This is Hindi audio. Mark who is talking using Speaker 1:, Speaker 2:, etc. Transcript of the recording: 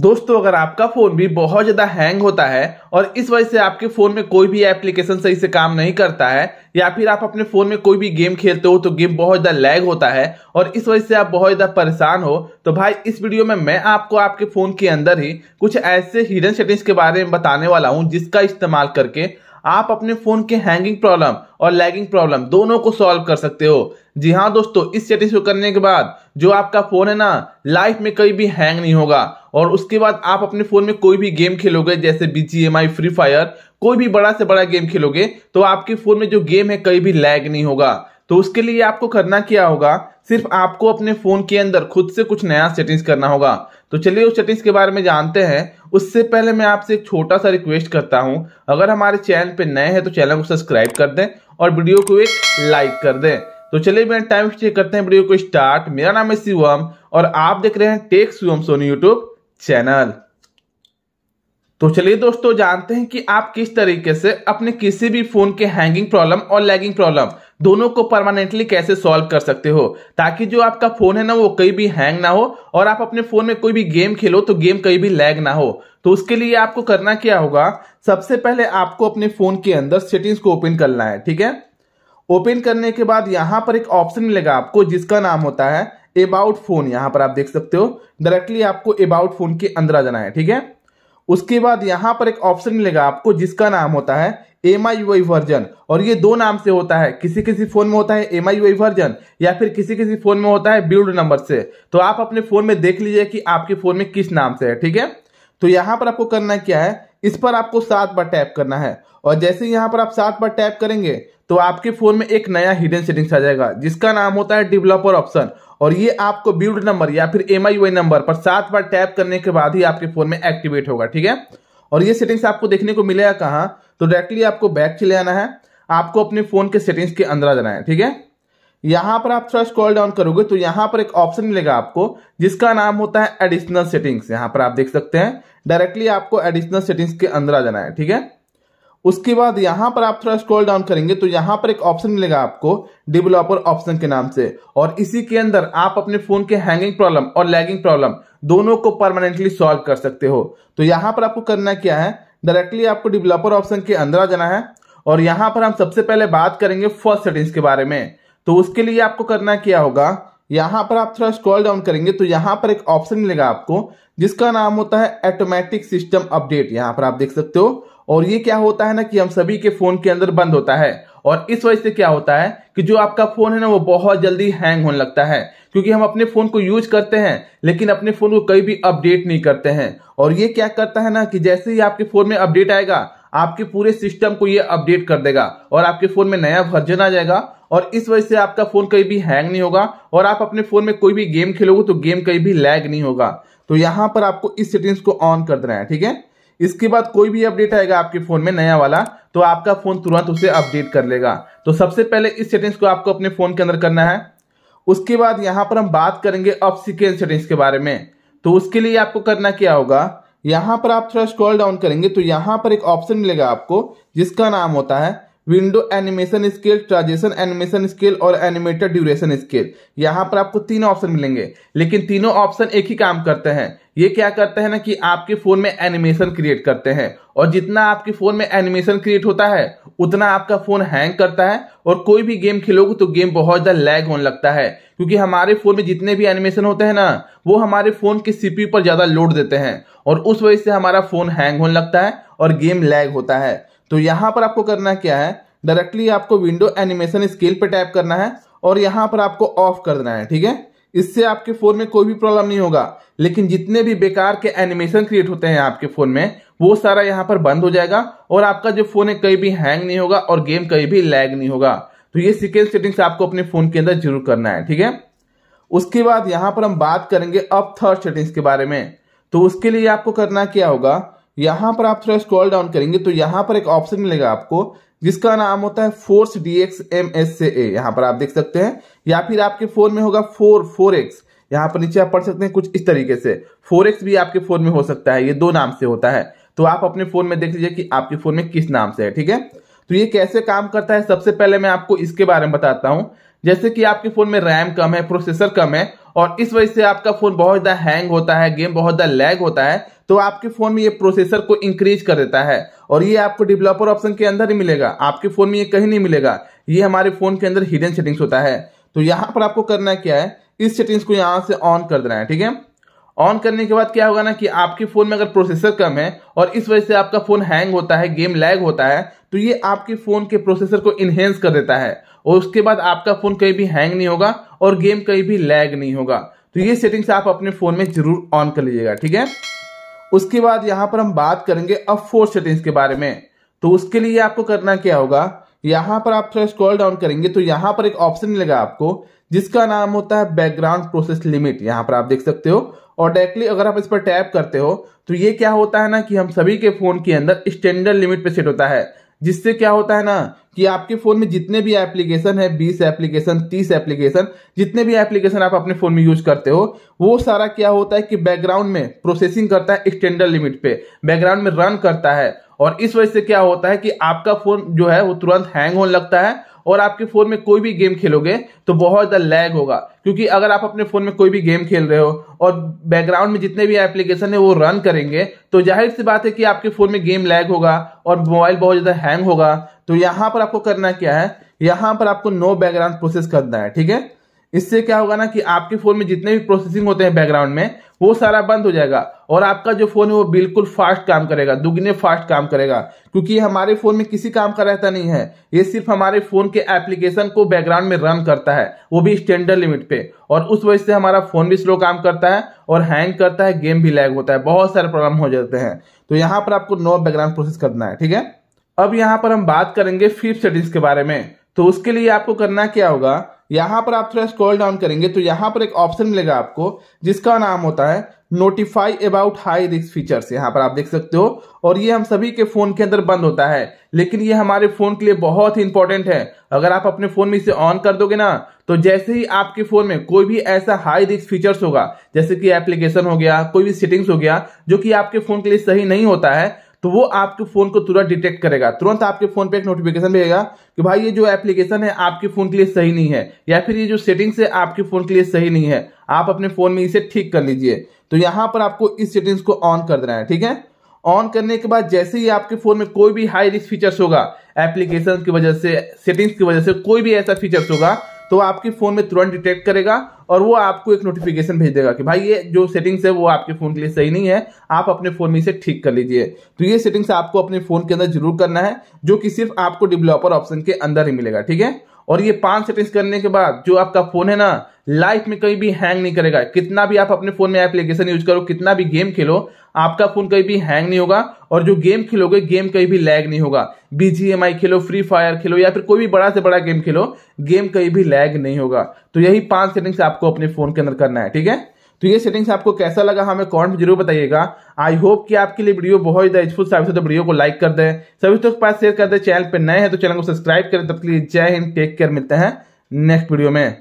Speaker 1: दोस्तों अगर आपका फ़ोन भी बहुत ज़्यादा हैंग होता है और इस वजह से आपके फ़ोन में कोई भी एप्लीकेशन सही से काम नहीं करता है या फिर आप अपने फ़ोन में कोई भी गेम खेलते हो तो गेम बहुत ज़्यादा लैग होता है और इस वजह से आप बहुत ज़्यादा परेशान हो तो भाई इस वीडियो में मैं आपको आपके फ़ोन के अंदर ही कुछ ऐसे हिडन सेटिंग्स के बारे में बताने वाला हूँ जिसका इस्तेमाल करके आप अपने फ़ोन के हैंगिंग प्रॉब्लम और लैगिंग प्रॉब्लम दोनों को सॉल्व कर सकते हो जी हाँ दोस्तों इस सेटिंग्स को करने के बाद जो आपका फ़ोन है ना लाइफ में कभी भी हैंग नहीं होगा और उसके बाद आप अपने फ़ोन में कोई भी गेम खेलोगे जैसे B G M I free fire कोई भी बड़ा से बड़ा गेम खेलोगे तो आपके फ़ोन में जो गेम है कहीं भी लैग नहीं होगा तो उसके लिए आपको करना क्या होगा सिर्फ आपको अपने फ़ोन के अंदर खुद से कुछ नया सेटिंग्स करना होगा तो चलिए उस सेटिंग्स के बारे में जानते हैं उससे पहले मैं आपसे एक छोटा सा रिक्वेस्ट करता हूं अगर हमारे चैनल पे नए हैं तो चैनल को सब्सक्राइब कर दें और वीडियो को एक लाइक कर दें तो चलिए मैं टाइम चेक करते हैं वीडियो को स्टार्ट मेरा नाम है शिवम और आप देख रहे हैं tech Shivam Soni YouTube channel तो चलिए दोस्तों जानते हैं कि आप किस तरीके से अपने किसी भी फोन के हैंगिंग प्रॉब्लम और लैगिंग प्रॉब्लम दोनों को परमानेंटली कैसे सॉल्व कर सकते हो ताकि जो आपका फोन है ना वो कहीं भी हैंग ना हो और आप अपने फोन में कोई भी गेम खेलो तो गेम कहीं भी लैग ना हो तो उसके लिए आपको करना क्या होगा सबसे पहले आपको अपने फोन के अंदर सेटिंग्स को ओपन करना है ठीक है ओपन करने के बाद यहां पर एक ऑप्शन मिलेगा आपको जिसका नाम होता है अबाउट फोन यहां पर आप देख सकते हो डायरेक्टली आपको अबाउट फोन के अंदर आ जाना है ठीक है उसके बाद यहां पर एक ऑप्शन मिलेगा आपको जिसका नाम होता है एम आई वर्जन और ये दो नाम से होता है किसी किसी फोन में होता है एम आई वर्जन या फिर किसी किसी फोन में होता है बिल्ड नंबर से तो आप अपने फोन में देख लीजिए कि आपके फोन में किस नाम से है ठीक है तो यहां पर आपको करना क्या है इस पर आपको सात बार टैप करना है और जैसे यहाँ पर आप सात बार टैप करेंगे तो आपके फोन में एक नया हिडन सेटिंग्स आ जाएगा जिसका नाम होता है डेवलपर ऑप्शन और ये आपको बिल्ड नंबर या फिर एम नंबर पर सात बार टैप करने के बाद ही आपके फोन में एक्टिवेट होगा ठीक है और ये सेटिंग्स आपको देखने को मिलेगा कहाँ तो डायरेक्टली आपको बैक चले आना है आपको अपने फोन के सेटिंग्स के अंदर आ जाना है ठीक है यहां पर आप थोड़ा स्क्रॉल डाउन करोगे तो यहां पर एक ऑप्शन मिलेगा आपको जिसका नाम होता है एडिशनल सेटिंग्स यहां पर आप देख सकते हैं डायरेक्टली आपको एडिशनल सेटिंग्स के अंदर आ जाना है ठीक है उसके बाद यहाँ पर आप थोड़ा स्क्रॉल डाउन करेंगे तो यहाँ पर एक ऑप्शन मिलेगा आपको डेवलपर ऑप्शन के नाम से और इसी के अंदर आप अपने फोन के हैंगिंग प्रॉब्लम और लैगिंग प्रॉब्लम दोनों को परमानेंटली सॉल्व कर सकते हो तो यहाँ पर आपको करना क्या है डायरेक्टली आपको डेवलपर ऑप्शन के अंदर आ जाना है और यहाँ पर हम सबसे पहले बात करेंगे फर्स्ट सेटिंग्स के बारे में तो उसके लिए आपको करना क्या होगा यहाँ पर आप थोड़ा स्क्रॉल डाउन करेंगे तो यहाँ पर एक ऑप्शन मिलेगा आपको जिसका नाम होता है ऑटोमेटिक सिस्टम अपडेट यहाँ पर आप देख सकते हो और ये क्या होता है ना कि हम सभी के फोन के अंदर बंद होता है और इस वजह से क्या होता है कि जो आपका फोन है ना वो बहुत जल्दी हैंग होने लगता है क्योंकि हम अपने फोन को यूज करते हैं लेकिन अपने फोन को कभी भी अपडेट नहीं करते हैं और ये क्या करता है ना कि जैसे ही आपके फोन में अपडेट आएगा आपके पूरे सिस्टम को ये अपडेट कर देगा और आपके फोन में नया वर्जन आ जाएगा और इस वजह से आपका फोन कहीं भी हैंग नहीं होगा और आप अपने फोन में कोई भी गेम खेलोगे तो गेम कहीं भी लैग नहीं होगा तो यहां पर आपको इस सेटिंग्स को ऑन कर देना है ठीक है इसके बाद कोई भी अपडेट आएगा आपके फोन में नया वाला तो आपका फोन तुरंत उसे अपडेट कर लेगा तो सबसे पहले इस सेटिंग्स को आपको अपने फोन के अंदर करना है उसके बाद यहाँ पर हम बात करेंगे अब सिक्वेंस सेटिंग्स के बारे में तो उसके लिए आपको करना क्या होगा यहाँ पर आप थोड़ा स्क्रॉल डाउन करेंगे तो यहाँ पर एक ऑप्शन मिलेगा आपको जिसका नाम होता है window animation scale transition animation scale और एनिमेटेड ड्यूरेशन स्केल यहाँ पर आपको तीनों ऑप्शन मिलेंगे लेकिन तीनों ऑप्शन एक ही काम करते हैं ये क्या करते हैं ना कि आपके फोन में एनिमेशन क्रिएट करते हैं और जितना आपके फोन में एनिमेशन क्रिएट होता है उतना आपका फोन हैंग करता है और कोई भी गेम खेलोगे तो गेम बहुत ज्यादा लैग होने लगता है क्योंकि हमारे फोन में जितने भी एनिमेशन होते हैं ना वो हमारे फोन के सीपी पर ज्यादा लोड देते हैं और उस वजह से हमारा फोन हैंग होने लगता है और गेम लैग होता है तो यहाँ पर आपको करना क्या है डायरेक्टली आपको विंडो एनिमेशन स्केल पे टैप करना है और यहाँ पर आपको ऑफ कर देना है ठीक है इससे आपके फोन में कोई भी प्रॉब्लम नहीं होगा लेकिन जितने भी बेकार के एनिमेशन क्रिएट होते हैं आपके फोन में वो सारा यहाँ पर बंद हो जाएगा और आपका जो फोन है कहीं भी हैंग नहीं होगा और गेम कहीं भी लैग नहीं होगा तो ये सिक्वेंस सेटिंग्स आपको अपने फोन के अंदर जरूर करना है ठीक है उसके बाद यहाँ पर हम बात करेंगे अब थर्ड सेटिंग्स के बारे में तो उसके लिए आपको करना क्या होगा यहां पर आप थोड़ा स्क्रॉल डाउन करेंगे तो यहां पर एक ऑप्शन मिलेगा आपको जिसका नाम होता है force D X M S से ए यहां पर आप देख सकते हैं या फिर आपके फोन में होगा फोर फोर एक्स यहां पर नीचे आप पढ़ सकते हैं कुछ इस तरीके से फोर एक्स भी आपके फोन में हो सकता है ये दो नाम से होता है तो आप अपने फोन में देख लीजिए कि आपके फोन में किस नाम से है ठीक है तो ये कैसे काम करता है सबसे पहले मैं आपको इसके बारे में बताता हूं जैसे कि आपके फोन में रैम कम है प्रोसेसर कम है और इस वजह से आपका फोन बहुत ज़्यादा हैंग होता है गेम बहुत ज़्यादा लैग होता है तो आपके फोन में ये प्रोसेसर को इंक्रीज कर देता है और ये आपको डेवलपर ऑप्शन के अंदर ही मिलेगा आपके फोन में ये कहीं नहीं मिलेगा ये हमारे फोन के अंदर हिडन सेटिंग्स होता है तो यहाँ पर आपको करना क्या है इस सेटिंग्स को यहाँ से ऑन कर देना है ठीक है ऑन करने के बाद क्या होगा ना कि आपके फ़ोन में अगर प्रोसेसर कम है और इस वजह से आपका फ़ोन हैंग होता है गेम लैग होता है तो ये आपके फ़ोन के प्रोसेसर को इनहेंस कर देता है और उसके बाद आपका फ़ोन कहीं भी हैंग नहीं होगा और गेम कहीं भी लैग नहीं होगा तो ये सेटिंग्स आप अपने फ़ोन में ज़रूर ऑन कर लीजिएगा ठीक है उसके बाद यहां पर हम बात करेंगे अब फोर सेटिंग्स के बारे में तो उसके लिए आपको करना क्या होगा यहां पर आप थोड़ा स्क्रॉल डाउन करेंगे तो यहां पर एक ऑप्शन मिलेगा आपको जिसका नाम होता है बैकग्राउंड प्रोसेस लिमिट यहाँ पर आप देख सकते हो और डायरेक्टली अगर आप इस पर टैप करते हो तो ये क्या होता है ना कि हम सभी के फोन के अंदर स्टैंडर्ड लिमिट पे सेट होता है जिससे क्या होता है ना कि आपके फोन में जितने भी एप्लीकेशन है बीस एप्लीकेशन तीस एप्लीकेशन जितने भी एप्लीकेशन आप अपने फोन में यूज करते हो वो सारा क्या होता है कि बैकग्राउंड में प्रोसेसिंग करता है स्टैंडर्ड लिमिट पे बैकग्राउंड में रन करता है और इस वजह से क्या होता है कि आपका फोन जो है वो तुरंत हैंग होने लगता है और आपके फोन में कोई भी गेम खेलोगे तो बहुत ज़्यादा लैग होगा क्योंकि अगर आप अपने फोन में कोई भी गेम खेल रहे हो और बैकग्राउंड में जितने भी एप्लीकेशन है वो रन करेंगे तो जाहिर सी बात है कि आपके फोन में गेम लैग होगा और मोबाइल बहुत ज़्यादा हैंग होगा तो यहां पर आपको करना क्या है यहां पर आपको नो बैकग्राउंड प्रोसेस करना है ठीक है इससे क्या होगा ना कि आपके फोन में जितने भी प्रोसेसिंग होते हैं बैकग्राउंड में वो सारा बंद हो जाएगा और आपका जो फोन है वो बिल्कुल फास्ट काम करेगा दुगने फास्ट काम करेगा क्योंकि हमारे फोन में किसी काम का रहता नहीं है ये सिर्फ हमारे फोन के एप्लीकेशन को बैकग्राउंड में रन करता है वो भी स्टैंडर्ड लिमिट पे और उस वजह से हमारा फोन भी स्लो काम करता है और हैंग करता है गेम भी लैग होता है बहुत सारे प्रॉब्लम हो जाते हैं तो यहाँ पर आपको नो बैकग्राउंड प्रोसेस करना है ठीक है अब यहाँ पर हम बात करेंगे फीप सेटिंग्स के बारे में तो उसके लिए आपको करना क्या होगा यहाँ पर आप थोड़ा स्क्रॉल डाउन करेंगे तो यहाँ पर एक ऑप्शन मिलेगा आपको जिसका नाम होता है notify about high risk features यहाँ पर आप देख सकते हो और ये हम सभी के फ़ोन के अंदर बंद होता है लेकिन ये हमारे फ़ोन के लिए बहुत ही इंपॉर्टेंट है अगर आप अपने फ़ोन में इसे ऑन कर दोगे ना तो जैसे ही आपके फ़ोन में कोई भी ऐसा हाई रिस्क फीचर्स होगा जैसे कि एप्लीकेशन हो गया कोई भी सेटिंग्स हो गया जो कि आपके फ़ोन के लिए सही नहीं होता है तो वो आपके फोन को तुरंत डिटेक्ट करेगा तुरंत आपके फोन पे एक नोटिफिकेशन भेजेगा कि भाई ये जो एप्लीकेशन है आपके फोन के लिए सही नहीं है या फिर ये जो सेटिंग्स है आपके फोन के लिए सही नहीं है आप अपने फोन में इसे ठीक कर लीजिए तो यहां पर आपको इस सेटिंग्स को ऑन कर देना है ठीक है ऑन करने के बाद जैसे ही आपके फोन में कोई भी हाई रिस्क फीचर्स होगा एप्लीकेशन की वजह से सेटिंग्स की वजह से कोई भी ऐसा फीचर्स होगा तो आपके फ़ोन में तुरंत डिटेक्ट करेगा और वो आपको एक नोटिफिकेशन भेज देगा कि भाई ये जो सेटिंग्स है वो आपके फ़ोन के लिए सही नहीं है आप अपने फ़ोन में इसे ठीक कर लीजिए तो ये सेटिंग्स आपको अपने फ़ोन के अंदर जरूर करना है जो कि सिर्फ आपको डेवलपर ऑप्शन के अंदर ही मिलेगा ठीक है और ये पांच सेटिंग्स करने के बाद जो आपका फोन है ना लाइफ में कहीं भी हैंग नहीं करेगा कितना भी आप अपने फोन में एप्लीकेशन यूज करो कितना भी गेम खेलो आपका फोन कहीं भी हैंग नहीं होगा और जो गेम खेलोगे गेम कहीं भी लैग नहीं होगा बीजीएमआई खेलो फ्री फायर खेलो या फिर कोई भी बड़ा से बड़ा गेम खेलो गेम कहीं भी लैग नहीं होगा तो यही पांच सेटिंग्स आपको अपने फोन के अंदर करना है ठीक है तो ये सेटिंग्स आपको कैसा लगा हमें कॉमेंट जरूर बताइएगा आई होप कि आपके लिए वीडियो बहुत ही यूजफुल साबित हो तो वीडियो को लाइक कर दें सभी दोस्तों के पास शेयर कर दें चैनल पर नए हैं तो चैनल को सब्सक्राइब करें तब के लिए जय हिंद टेक केयर मिलते हैं नेक्स्ट वीडियो में